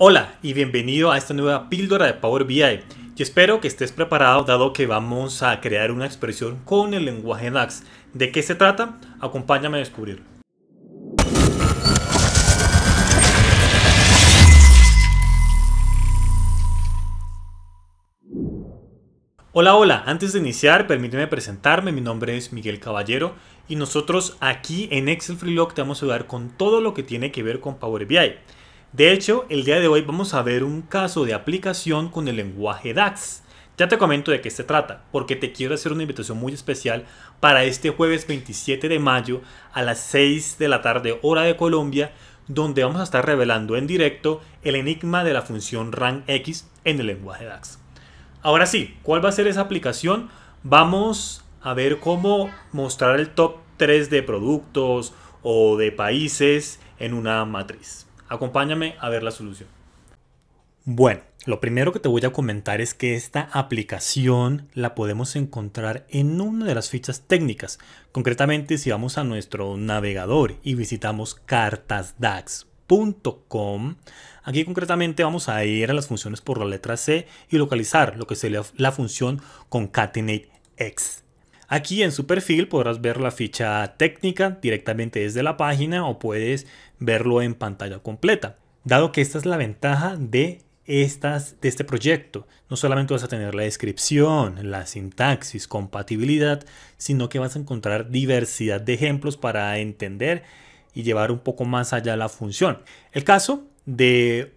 Hola y bienvenido a esta nueva píldora de Power BI. Yo espero que estés preparado dado que vamos a crear una expresión con el lenguaje DAX. ¿De qué se trata? Acompáñame a descubrirlo. Hola, hola, antes de iniciar permíteme presentarme, mi nombre es Miguel Caballero y nosotros aquí en Excel Freelog te vamos a ayudar con todo lo que tiene que ver con Power BI. De hecho, el día de hoy vamos a ver un caso de aplicación con el lenguaje DAX. Ya te comento de qué se trata, porque te quiero hacer una invitación muy especial para este jueves 27 de mayo a las 6 de la tarde hora de Colombia, donde vamos a estar revelando en directo el enigma de la función RANX en el lenguaje DAX. Ahora sí, ¿cuál va a ser esa aplicación? Vamos a ver cómo mostrar el top 3 de productos o de países en una matriz. Acompáñame a ver la solución. Bueno, lo primero que te voy a comentar es que esta aplicación la podemos encontrar en una de las fichas técnicas. Concretamente, si vamos a nuestro navegador y visitamos cartasdax.com, aquí concretamente vamos a ir a las funciones por la letra C y localizar lo que sería la función concatenate x. Aquí en su perfil podrás ver la ficha técnica directamente desde la página o puedes verlo en pantalla completa. Dado que esta es la ventaja de estas, de este proyecto. No solamente vas a tener la descripción, la sintaxis, compatibilidad, sino que vas a encontrar diversidad de ejemplos para entender y llevar un poco más allá la función. El caso de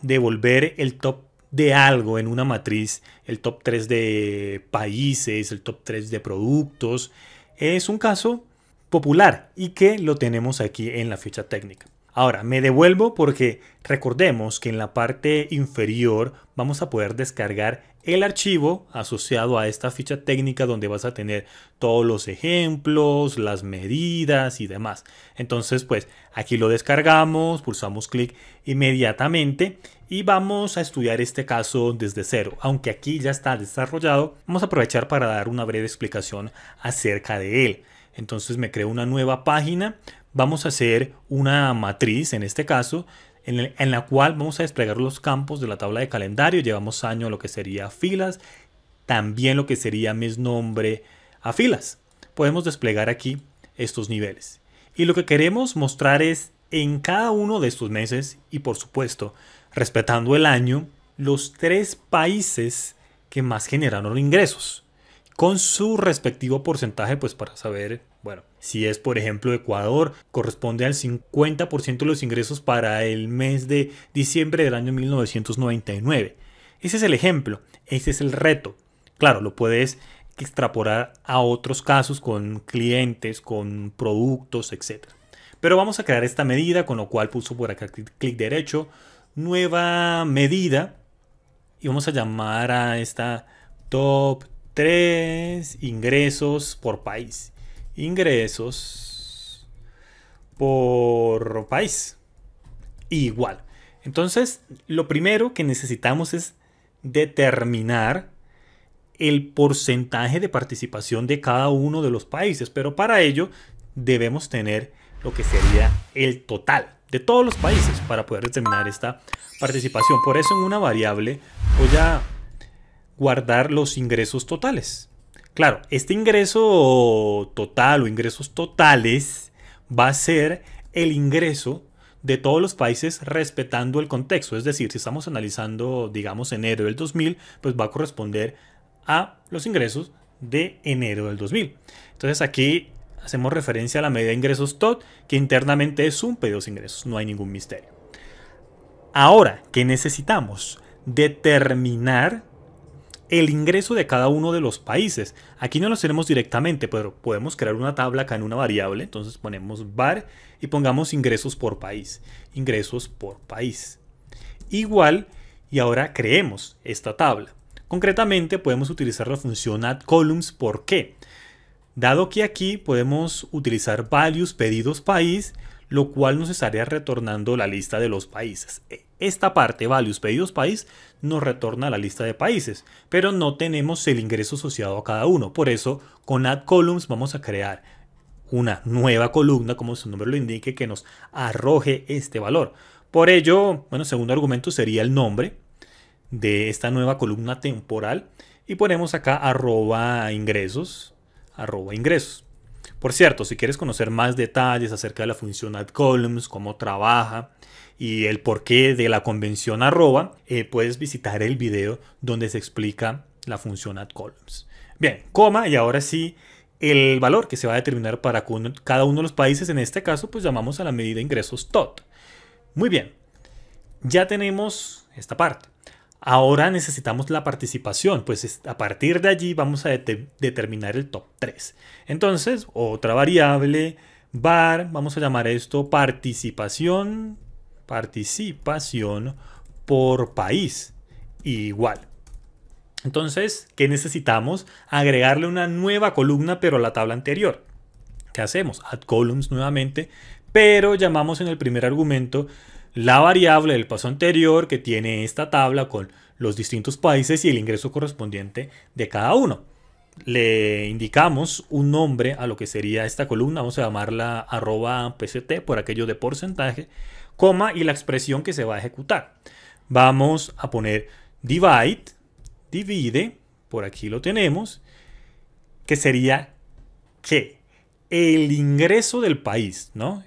devolver el top de algo en una matriz, el top 3 de países, el top 3 de productos, es un caso popular y que lo tenemos aquí en la ficha técnica. Ahora, me devuelvo porque recordemos que en la parte inferior vamos a poder descargar el archivo asociado a esta ficha técnica donde vas a tener todos los ejemplos, las medidas y demás. Entonces, pues aquí lo descargamos, pulsamos clic inmediatamente y vamos a estudiar este caso desde cero. Aunque aquí ya está desarrollado, vamos a aprovechar para dar una breve explicación acerca de él. Entonces me creo una nueva página, vamos a hacer una matriz en este caso, en, la cual vamos a desplegar los campos de la tabla de calendario, llevamos año lo que sería filas, también lo que sería mes nombre a filas. Podemos desplegar aquí estos niveles. Y lo que queremos mostrar es en cada uno de estos meses y por supuesto respetando el año, los tres países que más generaron ingresos, con su respectivo porcentaje, pues para saber, bueno, si es por ejemplo Ecuador, corresponde al 50% de los ingresos para el mes de diciembre del año 1999. Ese es el ejemplo, ese es el reto. Claro, lo puedes extrapolar a otros casos con clientes, con productos, etc. Pero vamos a crear esta medida, con lo cual puso por acá clic derecho, nueva medida y vamos a llamar a esta top 3 ingresos por país. Ingresos por país. Igual. Entonces, lo primero que necesitamos es determinar el porcentaje de participación de cada uno de los países, pero para ello debemos tener lo que sería el total de todos los países para poder determinar esta participación. Por eso en una variable voy a guardar los ingresos totales. Claro, este ingreso total o ingresos totales va a ser el ingreso de todos los países respetando el contexto. Es decir, si estamos analizando, digamos, enero del 2000, pues va a corresponder a los ingresos de enero del 2000. Entonces aquí hacemos referencia a la medida de ingresos TOT, que internamente es un pedido de ingresos, no hay ningún misterio. Ahora, ¿qué necesitamos? Determinar el ingreso de cada uno de los países. Aquí no lo tenemos directamente, pero podemos crear una tabla acá en una variable. Entonces ponemos var y pongamos ingresos por país. Ingresos por país. Igual, y ahora creemos esta tabla. Concretamente podemos utilizar la función addColumns. ¿Por qué? dado que aquí podemos utilizar values pedidos país, lo cual nos estaría retornando la lista de los países. E, esta parte, values pedidos país, nos retorna la lista de países, pero no tenemos el ingreso asociado a cada uno. Por eso, con add columns vamos a crear una nueva columna, como su nombre lo indique, que nos arroje este valor. Por ello, bueno, segundo argumento sería el nombre de esta nueva columna temporal y ponemos acá arroba ingresos arroba ingresos. Por cierto, si quieres conocer más detalles acerca de la función ad columns, cómo trabaja y el porqué de la convención arroba, eh, puedes visitar el video donde se explica la función ad columns. Bien, coma y ahora sí el valor que se va a determinar para cada uno de los países, en este caso pues llamamos a la medida ingresos TOT. Muy bien, ya tenemos esta parte. Ahora necesitamos la participación, pues a partir de allí vamos a determinar el top 3. Entonces, otra variable, var, vamos a llamar esto participación, participación por país, igual. Entonces, ¿qué necesitamos? Agregarle una nueva columna, pero a la tabla anterior. ¿Qué hacemos? Add columns nuevamente, pero llamamos en el primer argumento la variable del paso anterior que tiene esta tabla con los distintos países y el ingreso correspondiente de cada uno. Le indicamos un nombre a lo que sería esta columna, vamos a llamarla arroba pct por aquello de porcentaje, coma y la expresión que se va a ejecutar. Vamos a poner divide, divide, por aquí lo tenemos, que sería que el ingreso del país, ¿no?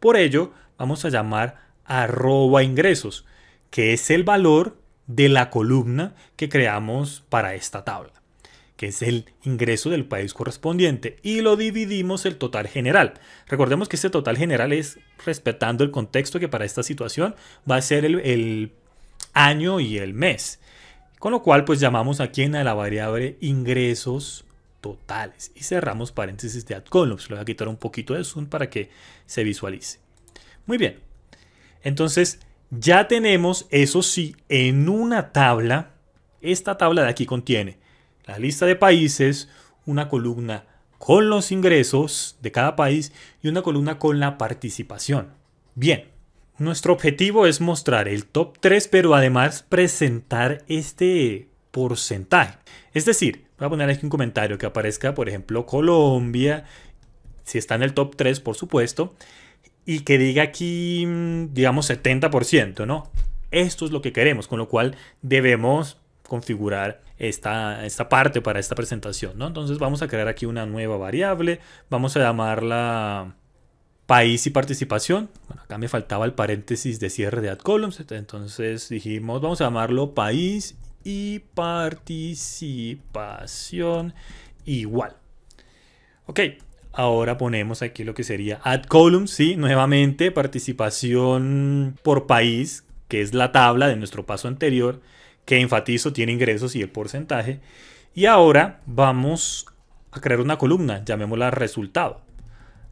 Por ello, vamos a llamar arroba ingresos, que es el valor de la columna que creamos para esta tabla, que es el ingreso del país correspondiente, y lo dividimos el total general. Recordemos que este total general es respetando el contexto que para esta situación va a ser el, año y el mes. Con lo cual, pues llamamos aquí en la variable ingresos totales y cerramos paréntesis de add columns. Le voy a quitar un poquito de zoom para que se visualice. Muy bien, entonces, ya tenemos, eso sí, en una tabla, esta tabla de aquí contiene la lista de países, una columna con los ingresos de cada país y una columna con la participación. Bien, nuestro objetivo es mostrar el top 3, pero además presentar este porcentaje. Es decir, voy a poner aquí un comentario que aparezca, por ejemplo, Colombia, si está en el top 3, por supuesto, y que diga aquí, mm, digamos, 70%, ¿no? Esto es lo que queremos, con lo cual debemos configurar esta, esta parte para esta presentación, ¿no? Entonces vamos a crear aquí una nueva variable, vamos a llamarla país y participación. Bueno, acá me faltaba el paréntesis de cierre de columns. entonces dijimos, vamos a llamarlo país y participación igual. Ok, Ahora ponemos aquí lo que sería add Column, sí, nuevamente participación por país, que es la tabla de nuestro paso anterior, que enfatizo tiene ingresos y el porcentaje. Y ahora vamos a crear una columna, llamémosla resultado.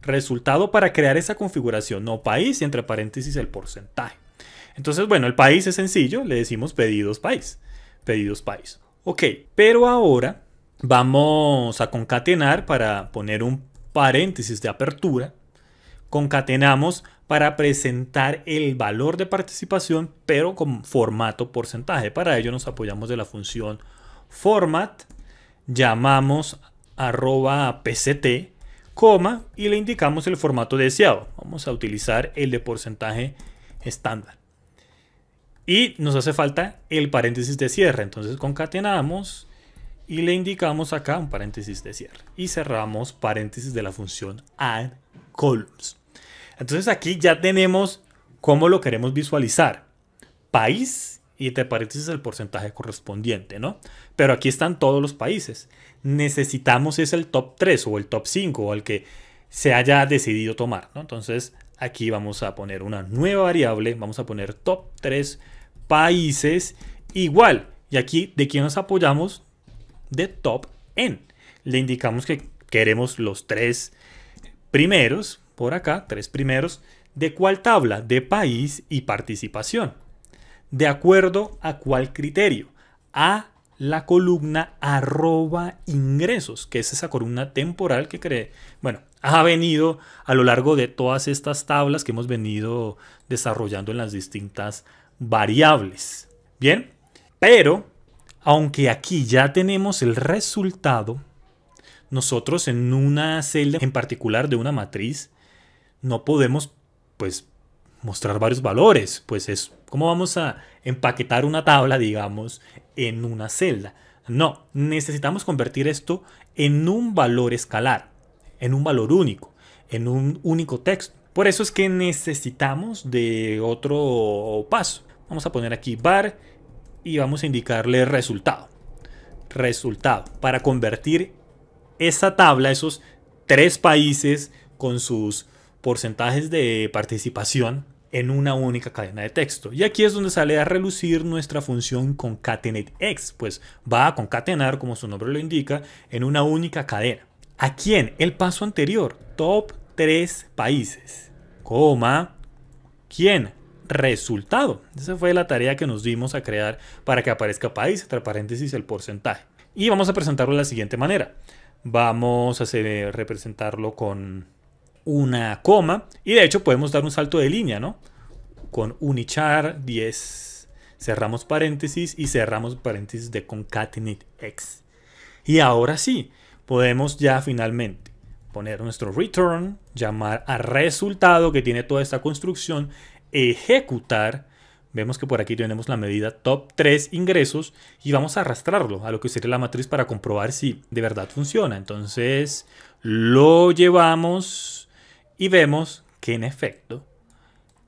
Resultado para crear esa configuración, no país y entre paréntesis el porcentaje. Entonces, bueno, el país es sencillo, le decimos pedidos país, pedidos país. Ok, pero ahora vamos a concatenar para poner un paréntesis de apertura, concatenamos para presentar el valor de participación, pero con formato porcentaje. Para ello nos apoyamos de la función format, llamamos arroba pct, coma, y le indicamos el formato deseado. Vamos a utilizar el de porcentaje estándar. Y nos hace falta el paréntesis de cierre. Entonces concatenamos y le indicamos acá un paréntesis de cierre y cerramos paréntesis de la función add columns. Entonces aquí ya tenemos cómo lo queremos visualizar. País y entre paréntesis el porcentaje correspondiente, ¿no? Pero aquí están todos los países. Necesitamos es el top 3 o el top 5 o el que se haya decidido tomar, ¿no? Entonces aquí vamos a poner una nueva variable, vamos a poner top 3 países igual. Y aquí de quién nos apoyamos de top n. Le indicamos que queremos los tres primeros, por acá, tres primeros, de cuál tabla, de país y participación. De acuerdo a cuál criterio. A la columna arroba ingresos, que es esa columna temporal que cree, bueno, ha venido a lo largo de todas estas tablas que hemos venido desarrollando en las distintas variables. Bien, pero aunque aquí ya tenemos el resultado, nosotros en una celda en particular de una matriz no podemos pues mostrar varios valores, pues es cómo vamos a empaquetar una tabla, digamos, en una celda. No, necesitamos convertir esto en un valor escalar, en un valor único, en un único texto. Por eso es que necesitamos de otro paso. Vamos a poner aquí bar y vamos a indicarle resultado. Resultado. Para convertir esa tabla, esos tres países con sus porcentajes de participación en una única cadena de texto. Y aquí es donde sale a relucir nuestra función concatenateX, pues va a concatenar, como su nombre lo indica, en una única cadena. ¿A quién? el paso anterior, top tres países, coma, ¿quién? resultado. Esa fue la tarea que nos dimos a crear para que aparezca país, entre paréntesis, el porcentaje. Y vamos a presentarlo de la siguiente manera. Vamos a eh, representarlo con una coma y de hecho podemos dar un salto de línea, ¿no? Con unichar 10, cerramos paréntesis y cerramos paréntesis de concatenate x. Y ahora sí, podemos ya finalmente poner nuestro return, llamar a resultado que tiene toda esta construcción ejecutar, vemos que por aquí tenemos la medida top 3 ingresos y vamos a arrastrarlo a lo que sería la matriz para comprobar si de verdad funciona. Entonces lo llevamos y vemos que en efecto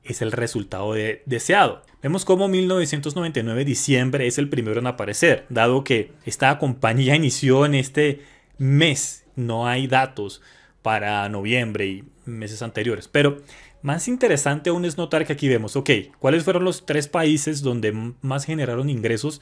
es el resultado deseado. Vemos como 1999 diciembre es el primero en aparecer, dado que esta compañía inició en este mes, no hay datos para noviembre y meses anteriores, pero más interesante aún es notar que aquí vemos, ok, cuáles fueron los tres países donde más generaron ingresos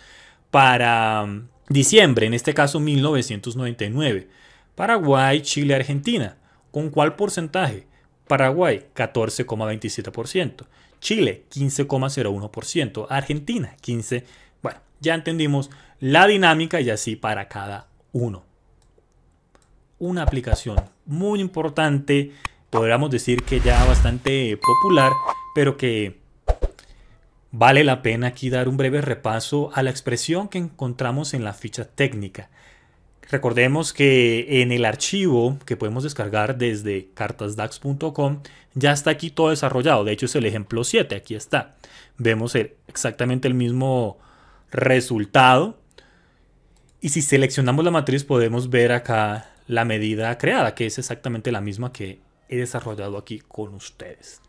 para mm, diciembre, en este caso 1999. Paraguay, Chile, Argentina. ¿Con cuál porcentaje? Paraguay 14,27%, Chile 15,01%, Argentina 15. Bueno, ya entendimos la dinámica y así para cada uno. Una aplicación muy importante podríamos decir que ya bastante popular, pero que vale la pena aquí dar un breve repaso a la expresión que encontramos en la ficha técnica. Recordemos que en el archivo que podemos descargar desde cartasdax.com ya está aquí todo desarrollado. De hecho es el ejemplo 7, aquí está. Vemos exactamente el mismo resultado. Y si seleccionamos la matriz podemos ver acá la medida creada, que es exactamente la misma que he desarrollado aquí con ustedes.